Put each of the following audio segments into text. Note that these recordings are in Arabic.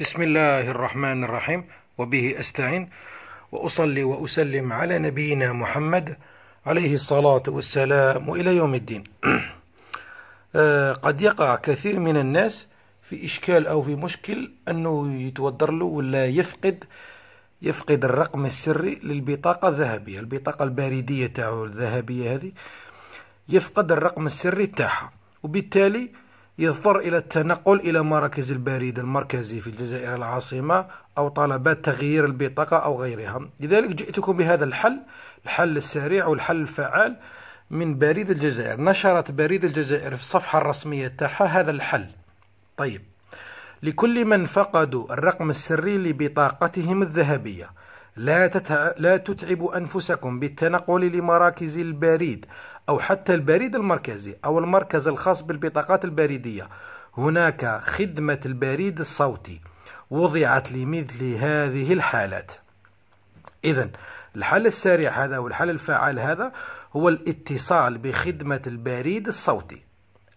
بسم الله الرحمن الرحيم وبه استعين واصلي واسلم على نبينا محمد عليه الصلاه والسلام والى يوم الدين. آه، قد يقع كثير من الناس في اشكال او في مشكل انه يتودر له ولا يفقد يفقد الرقم السري للبطاقه الذهبيه، البطاقه البريديه تاعو الذهبيه هذه يفقد الرقم السري تاعها وبالتالي يضطر إلى التنقل إلى مراكز البريد المركزي في الجزائر العاصمة أو طلبات تغيير البطاقة أو غيرها لذلك جئتكم بهذا الحل الحل السريع والحل الفعال من بريد الجزائر نشرت بريد الجزائر في الصفحة الرسمية تاعها هذا الحل طيب لكل من فقدوا الرقم السري لبطاقتهم الذهبية لا, تتع... لا تتعبوا أنفسكم بالتنقل لمراكز البريد أو حتى البريد المركزي أو المركز الخاص بالبطاقات البريدية هناك خدمة البريد الصوتي وضعت لمثل هذه الحالات إذا الحل السريع هذا والحل الفعال هذا هو الاتصال بخدمة البريد الصوتي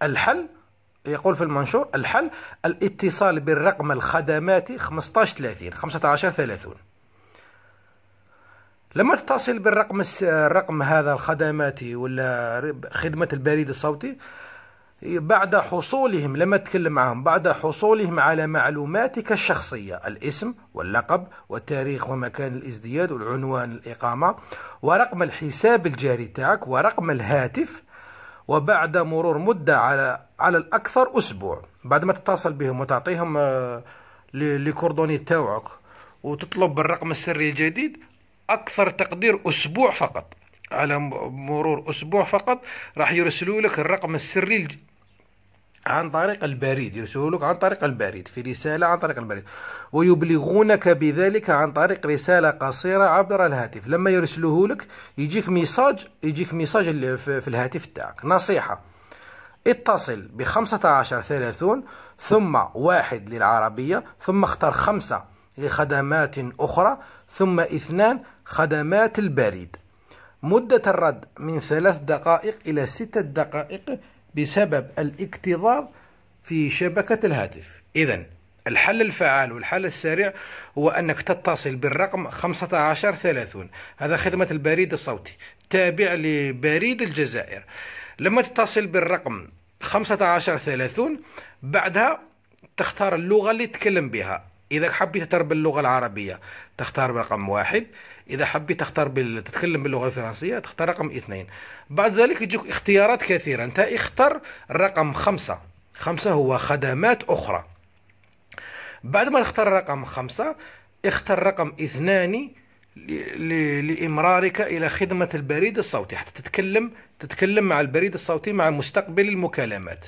الحل يقول في المنشور الحل الاتصال بالرقم الخدماتي 1530 15 30 لما تتصل بالرقم الرقم هذا الخدماتي ولا خدمة البريد الصوتي بعد حصولهم لما تكلم معهم بعد حصولهم على معلوماتك الشخصية الاسم واللقب والتاريخ ومكان الازدياد والعنوان الإقامة ورقم الحساب الجاري تاعك ورقم الهاتف وبعد مرور مدة على على الأكثر أسبوع بعد ما تتصل بهم وتعطيهم آه، لي كوردوني تاوعك وتطلب بالرقم السري الجديد اكثر تقدير اسبوع فقط على مرور اسبوع فقط راح يرسلوا لك الرقم السري عن طريق البريد يرسلوا لك عن طريق البريد في رسالة عن طريق البريد ويبلغونك بذلك عن طريق رسالة قصيرة عبر الهاتف لما يرسلوه لك يجيك ميساج يجيك ميساج في الهاتف تاعك نصيحة اتصل ب 15 30 ثم واحد للعربية ثم اختر خمسة لخدمات أخرى ثم اثنان خدمات البريد مدة الرد من ثلاث دقائق إلى ستة دقائق بسبب الاكتظاظ في شبكة الهاتف إذا الحل الفعال والحل السريع هو أنك تتصل بالرقم 1530 هذا خدمة البريد الصوتي تابع لبريد الجزائر لما تتصل بالرقم 1530 بعدها تختار اللغة اللي تتكلم بها إذا حبيت تختار باللغة العربية تختار برقم واحد إذا حبيت تختار بال... تتكلم باللغة الفرنسية تختار رقم اثنين بعد ذلك يجيك اختيارات كثيرة أنت اختر رقم خمسة خمسة هو خدمات أخرى بعد ما تختار رقم خمسة اختر رقم اثنان لامرارك الى خدمه البريد الصوتي حتى تتكلم تتكلم مع البريد الصوتي مع مستقبل المكالمات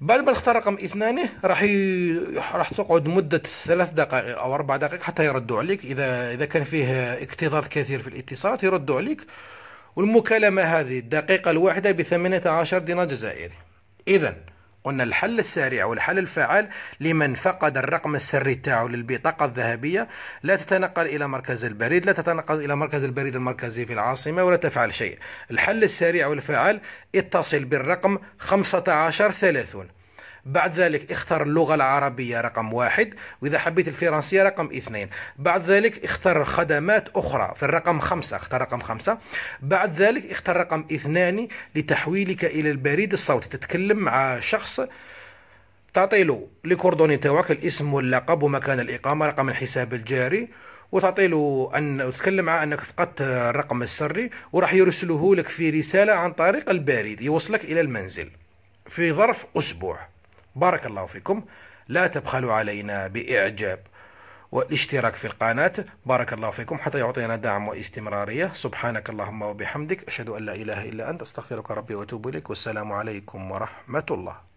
بعد ما نختار رقم اثنان راح ي... راح تقعد مده ثلاث دقائق او اربع دقائق حتى يردوا عليك اذا اذا كان فيه اكتظاظ كثير في الاتصالات يردوا عليك والمكالمه هذه الدقيقه الواحده ب 18 دينار جزائري اذا قلنا الحل السريع والحل الفعال لمن فقد الرقم السري تاعو للبطاقة الذهبية لا تتنقل إلى مركز البريد لا تتنقل إلى مركز البريد المركزي في العاصمة ولا تفعل شيء الحل السريع والفعال اتصل بالرقم 1530 بعد ذلك اختر اللغة العربية رقم واحد وإذا حبيت الفرنسية رقم اثنين بعد ذلك اختر خدمات أخرى في الرقم خمسة اختر رقم خمسة بعد ذلك اختر رقم اثنان لتحويلك إلى البريد الصوتي تتكلم مع شخص تعطي له لكوردوني تاعك الاسم واللقب ومكان الاقامه رقم الحساب الجاري وتعطي له ان تتكلم معه انك فقدت الرقم السري وراح يرسله لك في رساله عن طريق البريد يوصلك الى المنزل في ظرف اسبوع بارك الله فيكم لا تبخلوا علينا بإعجاب والاشتراك في القناة بارك الله فيكم حتى يعطينا دعم واستمرارية سبحانك اللهم وبحمدك أشهد أن لا إله إلا أنت أستغفرك ربي وأتوب إليك والسلام عليكم ورحمة الله